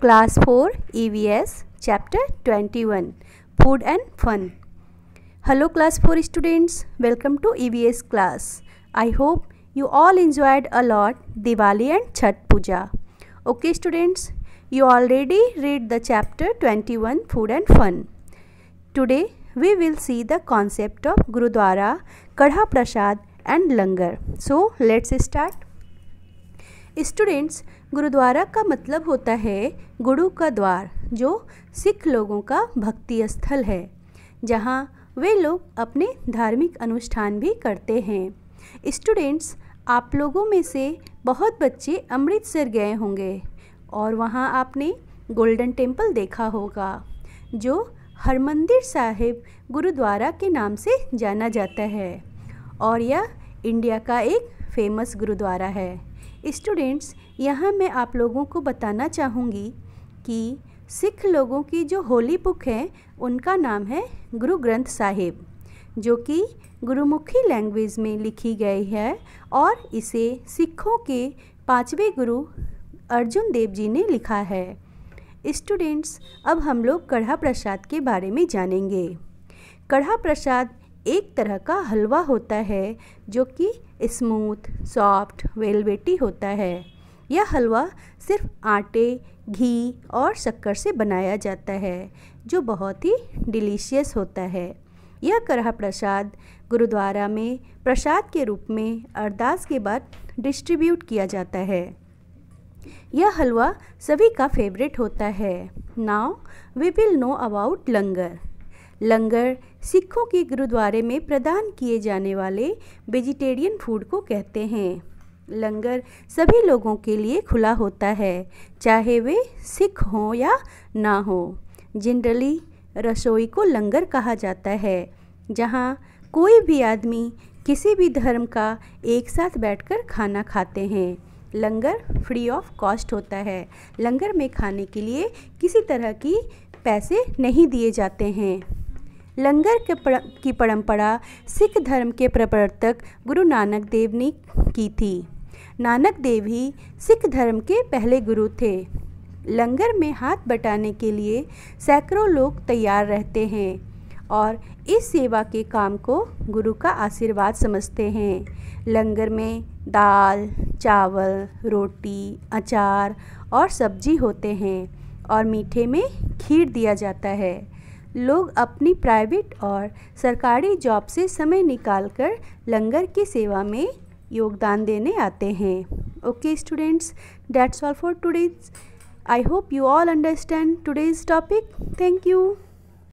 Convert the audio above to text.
class four EVS chapter twenty one food and fun hello class four students welcome to EVS class I hope you all enjoyed a lot Diwali and Chhath Puja okay students you already read the chapter twenty one food and fun today we will see the concept of gurdwara kada prasad and langar so let's start students gurdwara का मतलब होता है गुरु का द्वार जो सिख लोगों का भक्ति स्थल है जहाँ वे लोग अपने धार्मिक अनुष्ठान भी करते हैं स्टूडेंट्स आप लोगों में से बहुत बच्चे अमृतसर गए होंगे और वहाँ आपने गोल्डन टेम्पल देखा होगा जो हरमंदिर साहिब गुरुद्वारा के नाम से जाना जाता है और यह इंडिया का एक फेमस गुरुद्वारा है स्टूडेंट्स यहाँ मैं आप लोगों को बताना चाहूँगी कि सिख लोगों की जो होली बुक है उनका नाम है गुरु ग्रंथ साहिब जो कि गुरुमुखी लैंग्वेज में लिखी गई है और इसे सिखों के पाँचवें गुरु अर्जुन देव जी ने लिखा है स्टूडेंट्स अब हम लोग कढ़ा प्रसाद के बारे में जानेंगे कढ़ा प्रसाद एक तरह का हलवा होता है जो कि स्मूथ सॉफ्ट वेलवेटी होता है यह हलवा सिर्फ आटे घी और शक्कर से बनाया जाता है जो बहुत ही डिलीशियस होता है यह करहा प्रसाद गुरुद्वारा में प्रसाद के रूप में अरदास के बाद डिस्ट्रीब्यूट किया जाता है यह हलवा सभी का फेवरेट होता है now we will know about langar langar सिखों के गुरुद्वारे में प्रदान किए जाने वाले वेजिटेरियन फूड को कहते हैं लंगर सभी लोगों के लिए खुला होता है चाहे वे सिख हों या ना हो जनरली रसोई को लंगर कहा जाता है जहाँ कोई भी आदमी किसी भी धर्म का एक साथ बैठकर खाना खाते हैं लंगर फ्री ऑफ कॉस्ट होता है लंगर में खाने के लिए किसी तरह की पैसे नहीं दिए जाते हैं लंगर के पर, की परंपरा सिख धर्म के प्रवर्तक गुरु नानक देव ने की थी नानक देव ही सिख धर्म के पहले गुरु थे लंगर में हाथ बटाने के लिए सैकड़ों लोग तैयार रहते हैं और इस सेवा के काम को गुरु का आशीर्वाद समझते हैं लंगर में दाल चावल रोटी अचार और सब्जी होते हैं और मीठे में खीर दिया जाता है लोग अपनी प्राइवेट और सरकारी जॉब से समय निकालकर लंगर की सेवा में योगदान देने आते हैं okay students that's all for today's I hope you all understand today's topic thank you